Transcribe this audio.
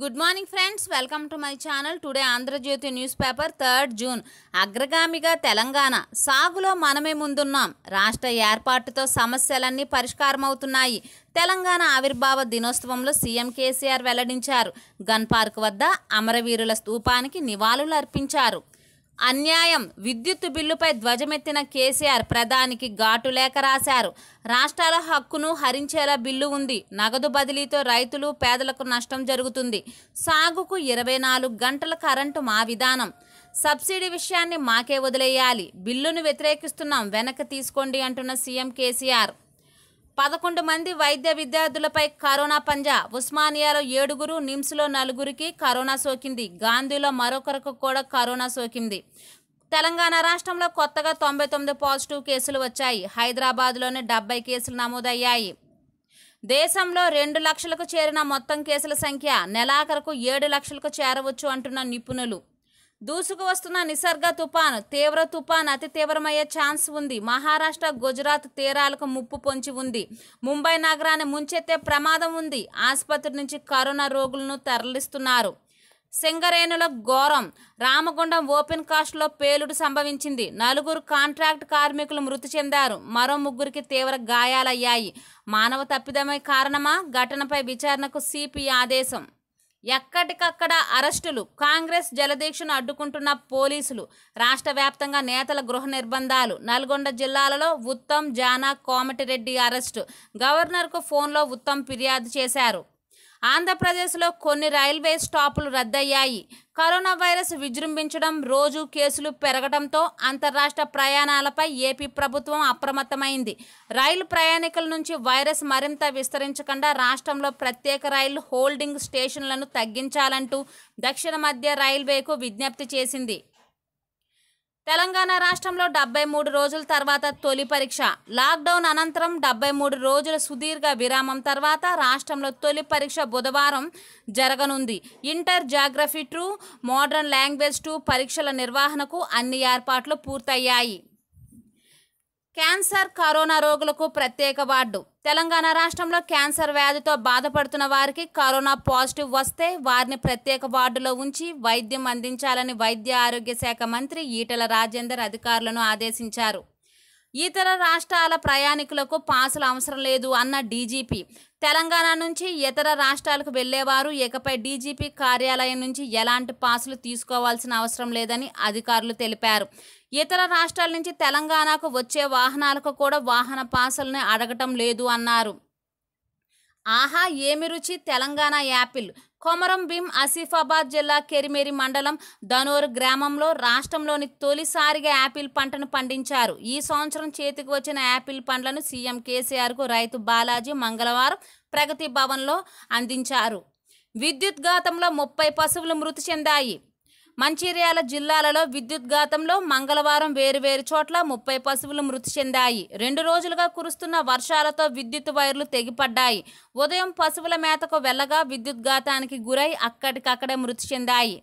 good morning friends welcome to my channel today Andhrajyothi newspaper third June అగ్రగామిగా తెలంగాణ సాగులో మనమే ముందున్నాం రాష్ట్ర ఏర్పాటుతో సమస్యలన్నీ పరిష్కారం అవుతున్నాయి తెలంగాణ ఆవిర్భావ దినోత్సవంలో సీఎం కేసీఆర్ వెల్లడించారు గన్ పార్క్ వద్ద అమరవీరుల స్థూపానికి నివాళులు అర్పించారు అన్యాయం విద్యుత్ బిల్లుపై ధ్వజమెత్తిన కేసీఆర్ ప్రధానికి ఘాటు లేఖ రాశారు రాష్ట్రాల హక్కును హరించేలా బిల్లు ఉంది నగదు బదిలీతో రైతులు పేదలకు నష్టం జరుగుతుంది సాగుకు ఇరవై నాలుగు గంటల కరెంటు మా విధానం సబ్సిడీ విషయాన్ని మాకే వదిలేయాలి బిల్లును వ్యతిరేకిస్తున్నాం వెనక్కి తీసుకోండి అంటున్న సీఎం కేసీఆర్ పదకొండు మంది వైద్య విద్యార్థులపై కరోనా పంజా ఉస్మానియాలో ఏడుగురు నిమ్స్లో నలుగురికి కరోనా సోకింది గాంధీలో మరొకరికి కూడా కరోనా సోకింది తెలంగాణ రాష్ట్రంలో కొత్తగా తొంభై తొమ్మిది పాజిటివ్ కేసులు వచ్చాయి హైదరాబాద్లోనే డెబ్బై కేసులు నమోదయ్యాయి దేశంలో రెండు లక్షలకు చేరిన మొత్తం కేసుల సంఖ్య నెలాఖరుకు ఏడు లక్షలకు చేరవచ్చు అంటున్న నిపుణులు దూసుకువస్తున్న నిసర్గ తుపాను తీవ్ర తుపాన్ అతి తీవ్రమయ్యే ఛాన్స్ ఉంది మహారాష్ట్ర గుజరాత్ తీరాలకు ముప్పు పొంచి ఉంది ముంబై నగరాన్ని ముంచెత్తే ప్రమాదం ఉంది ఆసుపత్రి నుంచి కరోనా రోగులను తరలిస్తున్నారు సింగరేణుల ఘోరం రామగుండం ఓపెన్ కాస్ట్లో పేలుడు సంభవించింది నలుగురు కాంట్రాక్ట్ కార్మికులు మృతి చెందారు మరో ముగ్గురికి తీవ్ర గాయాలయ్యాయి మానవ తప్పిదమే కారణమా ఘటనపై విచారణకు సిపి ఆదేశం ఎక్కడికక్కడ అరెస్టులు కాంగ్రెస్ జలదీక్షను అడ్డుకుంటున్న పోలీసులు రాష్ట్ర వ్యాప్తంగా నేతల గృహ నిర్బంధాలు నల్గొండ జిల్లాలలో ఉత్తమ్ జానా కోమటిరెడ్డి అరెస్టు గవర్నర్కు ఫోన్లో ఉత్తమ్ ఫిర్యాదు చేశారు ఆంధ్రప్రదేశ్లో కొన్ని రైల్వే స్టాపులు రద్దయ్యాయి కరోనా వైరస్ విజృంభించడం రోజు కేసులు పెరగడంతో అంతరాష్ట్ర ప్రయాణాలపై ఏపీ ప్రభుత్వం అప్రమత్తమైంది రైలు ప్రయాణికుల నుంచి వైరస్ మరింత విస్తరించకుండా రాష్ట్రంలో ప్రత్యేక రైలు హోల్డింగ్ స్టేషన్లను తగ్గించాలంటూ దక్షిణ మధ్య రైల్వేకు విజ్ఞప్తి చేసింది తెలంగాణ రాష్ట్రంలో డెబ్బై మూడు రోజుల తర్వాత తొలి పరీక్ష లాక్డౌన్ అనంతరం డెబ్బై మూడు రోజుల సుదీర్ఘ విరామం తర్వాత రాష్ట్రంలో తొలి పరీక్ష బుధవారం జరగనుంది inter geography two modern language two పరీక్షల నిర్వహణకు అన్ని ఏర్పాట్లు పూర్తయ్యాయి క్యాన్సర్ కరోనా రోగులకు ప్రత్యేక వార్డు తెలంగాణ రాష్ట్రంలో క్యాన్సర్ వ్యాధితో బాధపడుతున్న వారికి కరోనా పాజిటివ్ వస్తే వారిని ప్రత్యేక వార్డులో ఉంచి వైద్యం అందించాలని వైద్య ఆరోగ్య శాఖ మంత్రి ఈటల రాజేందర్ అధికారులను ఆదేశించారు ఇతర రాష్ట్రాల ప్రయాణికులకు పాసులు అవసరం లేదు అన్న డీజీపీ తెలంగాణ నుంచి ఇతర రాష్ట్రాలకు వెళ్లేవారు ఇకపై డీజీపీ కార్యాలయం నుంచి ఎలాంటి పాసులు తీసుకోవాల్సిన అవసరం లేదని అధికారులు తెలిపారు ఇతర రాష్ట్రాల నుంచి తెలంగాణకు వచ్చే వాహనాలకు కూడా వాహన పాసులను అడగటం లేదు అన్నారు ఆహా ఏమి రుచి తెలంగాణ యాపిల్ కొమరం భీం ఆసిఫాబాద్ జిల్లా కెరిమేరి మండలం ధనూర్ గ్రామంలో రాష్ట్రంలోని తొలిసారిగా యాపిల్ పంటను పండించారు ఈ సంవత్సరం చేతికి వచ్చిన యాపిల్ పండ్లను సీఎం కేసీఆర్కు రైతు బాలాజీ మంగళవారం ప్రగతి భవన్లో అందించారు విద్యుత్ ఘాతంలో ముప్పై పశువులు మృతి చెందాయి మంచిర్యాల జిల్లాలలో విద్యుత్ ఘాతంలో మంగళవారం వేరువేరు చోట్ల ముప్పై పశువులు మృతి చెందాయి రెండు రోజులుగా కురుస్తున్న వర్షాలతో విద్యుత్ వైర్లు తెగిపడ్డాయి ఉదయం పశువుల మేతకు వెళ్లగా ఘాతానికి గురై అక్కడికక్కడే మృతి చెందాయి